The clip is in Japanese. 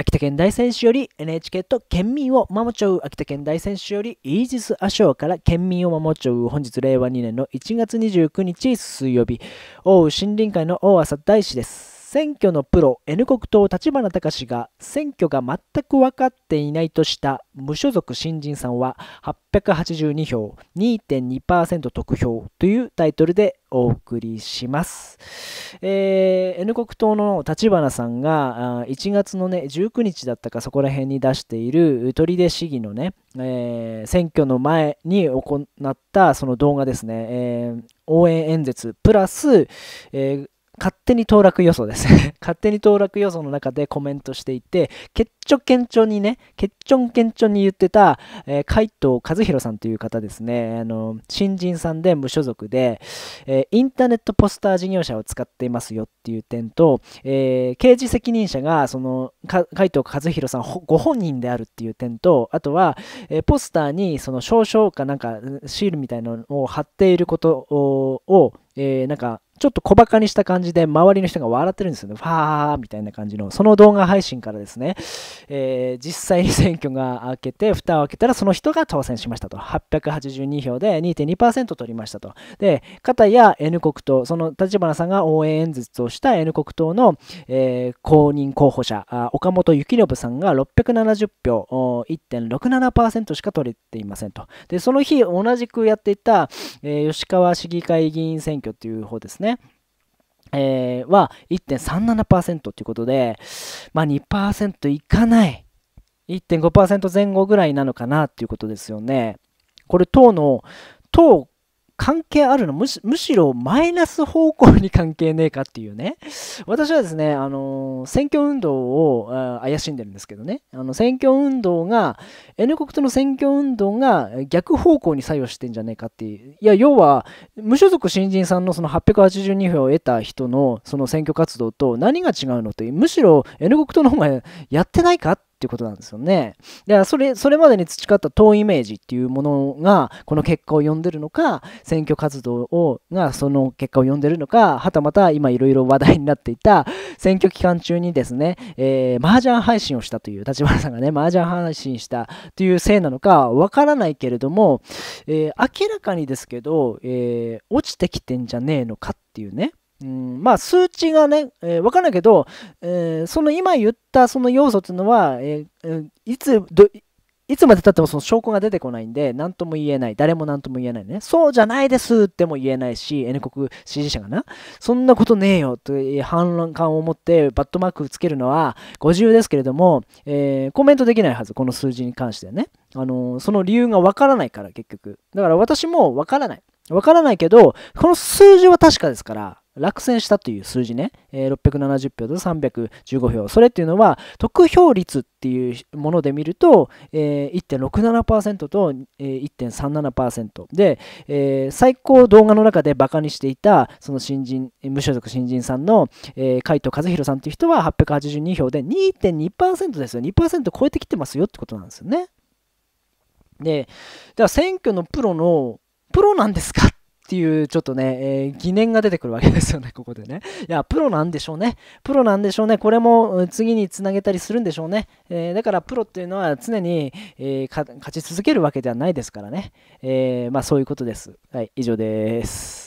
秋田県大選手より NHK と県民を守っちゃう秋田県大選手よりイージス・アショーから県民を守っちゃう本日令和2年の1月29日水曜日奥羽森林会の大浅大師です選挙のプロ N 国党立花隆が選挙が全く分かっていないとした無所属新人さんは882票2.2%得票というタイトルでお送りします、えー、N 国党の立花さんが1月のね19日だったかそこら辺に出している取出市議のね、えー、選挙の前に行ったその動画ですね、えー、応援演説プラス、えー勝手に当落予想です 勝手に当落予想の中でコメントしていて、結局ちょけんちょにね、結っちょんけんちょに言ってた、えー、海藤和弘さんという方ですね、あの、新人さんで無所属で、えー、インターネットポスター事業者を使っていますよっていう点と、えー、刑事責任者が、その、海藤和弘さんご本人であるっていう点と、あとは、えポスターに、その、証書かなんか、シールみたいなのを貼っていることを、えなんか、ちょっと小バカにした感じで、周りの人が笑ってるんですよね。ファーみたいな感じの、その動画配信からですね、えー、実際に選挙が明けて、蓋を開けたら、その人が当選しましたと。882票で2.2%取りましたと。で、片や N 国党、その立花さんが応援演説をした N 国党の、えー、公認候補者、岡本幸信さんが670票、1.67%しか取れていませんと。で、その日、同じくやっていた、えー、吉川市議会議員選挙という方ですね。ね。えー、は1.37%ということで、まあ、2%いかない。1.5%前後ぐらいなのかなっていうことですよね。これ、党の、党関係あるのむしろマイナス方向に関係ねえかっていうね私はですねあの選挙運動を怪しんでるんですけどねあの選挙運動が N 国との選挙運動が逆方向に作用してんじゃねえかっていういや要は無所属新人さんのその882票を得た人のその選挙活動と何が違うのってむしろ N 国との方がやってないかってっていうことなんですよね。だからそれ、それまでに培った党イメージっていうものが、この結果を呼んでるのか、選挙活動をがその結果を呼んでるのか、はたまた今いろいろ話題になっていた、選挙期間中にですね、えー、麻雀配信をしたという、立花さんがね、麻雀配信したというせいなのか、わからないけれども、えー、明らかにですけど、えー、落ちてきてんじゃねえのかっていうね、まあ数値がね、えー、分からないけど、えー、その今言ったその要素っていうのは、えー、いつどいつまでたってもその証拠が出てこないんで、何とも言えない。誰も何とも言えないね。そうじゃないですっても言えないし、N 国支持者がな、そんなことねえよという反論感を持ってバットマークつけるのは50ですけれども、えー、コメントできないはず、この数字に関してはね。あのー、その理由がわからないから、結局。だから私もわからない。わからないけど、この数字は確かですから、落選したという数字ね、えー、670票と315票、それっていうのは、得票率っていうもので見ると、えー、1.67%と、えー、1.37%で、えー、最高動画の中でバカにしていた、その新人、無所属新人さんの、えー、海藤和弘さんっていう人は882票で2.2%ですよ。2%超えてきてますよってことなんですよね。で、じゃあ選挙のプロのプロなんですかっていうちょっとね、えー、疑念が出てくるわけですよね、ここでね。いや、プロなんでしょうね。プロなんでしょうね。これも次につなげたりするんでしょうね。えー、だからプロっていうのは常に、えー、勝ち続けるわけではないですからね。えまあそういうことです。はい、以上です。